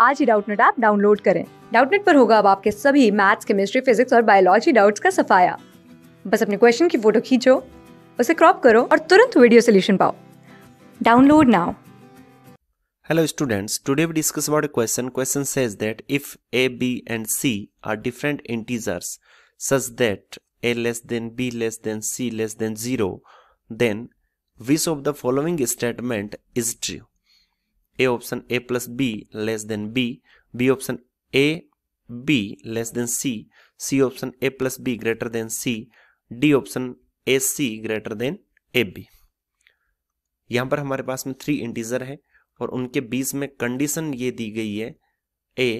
आज ही Doubtnet app download करें डाउटनेट पर होगा अब आपके सभी मैथ्स केमिस्ट्री फिजिक्स और बायोलॉजी डाउट्स का सफाया बस अपने क्वेश्चन की फोटो खींचो उसे क्रॉप करो और तुरंत वीडियो सोल्यूशन पाओ download now Hello students, today we discuss about a question. Question says that if a, b and c are different integers such that a less than b less than c less than 0, then which of the following statement is true? A option A plus B less than B B option A B less than C C option A plus B greater than C D option A C greater than A B यहां पर हमारे पास में three integer है और उनके बीच में condition ये दी गई है A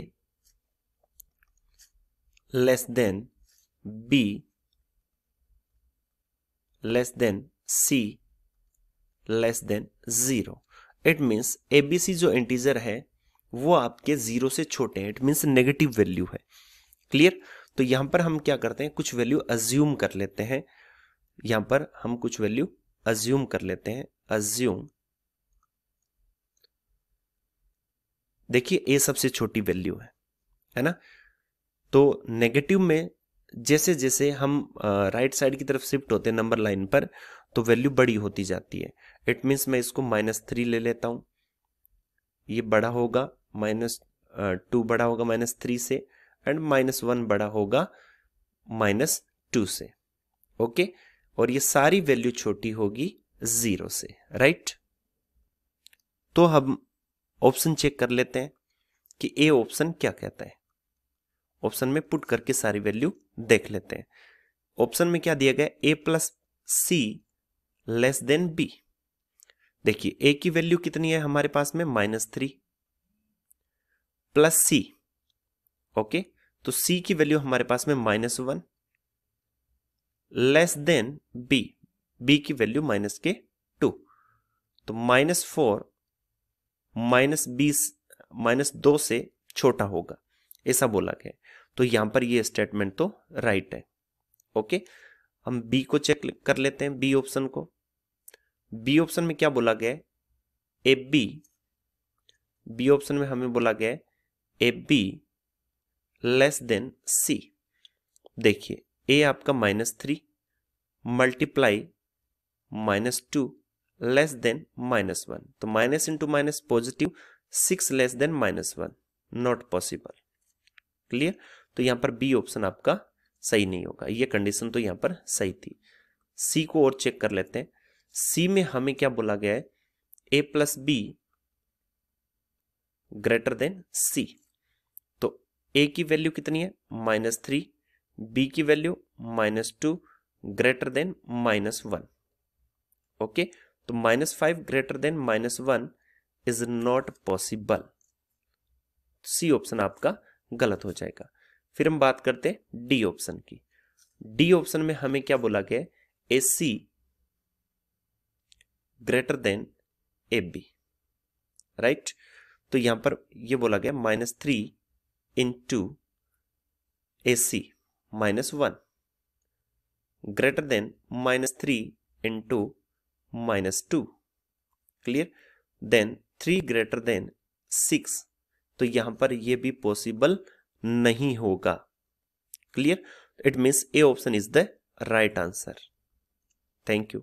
less than B less than C less than zero it means C जो इंटीजर है वो आपके जीरो से छोटे हैं इट मीन्स नेगेटिव वैल्यू है क्लियर तो यहाँ पर हम क्या करते हैं कुछ वैल्यू अज्यूम कर लेते हैं यहाँ पर हम कुछ वैल्यू अज्यूम कर लेते हैं अज्यूम देखिए ए सबसे छोटी वैल्यू है है ना तो नेगेटिव में जैसे जैसे हम राइट साइड की तरफ शिफ्ट होते हैं नंबर लाइन पर तो वैल्यू बड़ी होती जाती है इट मीन्स मैं इसको माइनस थ्री ले लेता हूँ ये बड़ा होगा माइनस टू बड़ा होगा माइनस थ्री से एंड माइनस वन बड़ा होगा माइनस टू से ओके okay? और ये सारी वैल्यू छोटी होगी जीरो से राइट तो हम ऑप्शन चेक कर लेते हैं कि ए ऑप्शन क्या कहता है ऑप्शन में पुट करके सारी वैल्यू देख लेते हैं ऑप्शन में क्या दिया गया A plus C less than B देखिए ए की वैल्यू कितनी है हमारे पास में minus three plus C okay तो सी की वैल्यू हमारे पास में minus one less than B B की वैल्यू माइनस के टू तो माइनस फोर माइनस बीस माइनस दो से छोटा होगा ऐसा बोला गया तो यहां पर ये स्टेटमेंट तो राइट है ओके हम बी को चेक कर लेते हैं बी ऑप्शन को बी ऑप्शन में क्या बोला गया ए बी बी ऑप्शन में हमें बोला गया A B less than C देखिए ए आपका minus three multiply minus two less than minus one तो minus into minus positive six less than minus one not possible clear तो यहां पर बी ऑप्शन आपका सही नहीं होगा ये कंडीशन तो यहां पर सही थी सी को और चेक कर लेते हैं सी में हमें क्या बोला गया है A plus B greater than C तो ए की वैल्यू कितनी है माइनस थ्री बी की value minus two greater than minus one okay तो minus five greater than minus one is not possible C option आपका गलत हो जाएगा फिर हम बात करते हैं डी ऑप्शन की डी ऑप्शन में हमें क्या बोला गया है A C greater than A B right तो यहां पर ये बोला गया minus three into A C minus one greater than minus three into minus two clear then three greater than six तो यहां पर ये भी पॉसिबल नहीं होगा clear it means A option is the right answer thank you